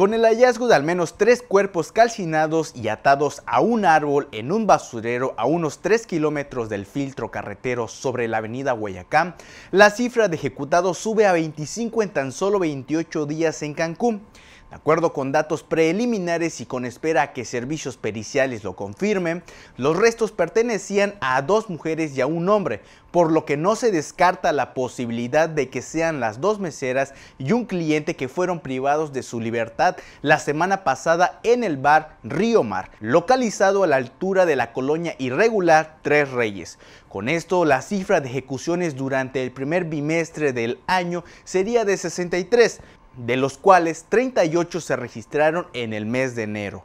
Con el hallazgo de al menos tres cuerpos calcinados y atados a un árbol en un basurero a unos 3 kilómetros del filtro carretero sobre la avenida Huayacán, la cifra de ejecutados sube a 25 en tan solo 28 días en Cancún. De acuerdo con datos preliminares y con espera a que servicios periciales lo confirmen, los restos pertenecían a dos mujeres y a un hombre, por lo que no se descarta la posibilidad de que sean las dos meseras y un cliente que fueron privados de su libertad la semana pasada en el bar Río Mar, localizado a la altura de la colonia irregular Tres Reyes, con esto, la cifra de ejecuciones durante el primer bimestre del año sería de 63, de los cuales 38 se registraron en el mes de enero.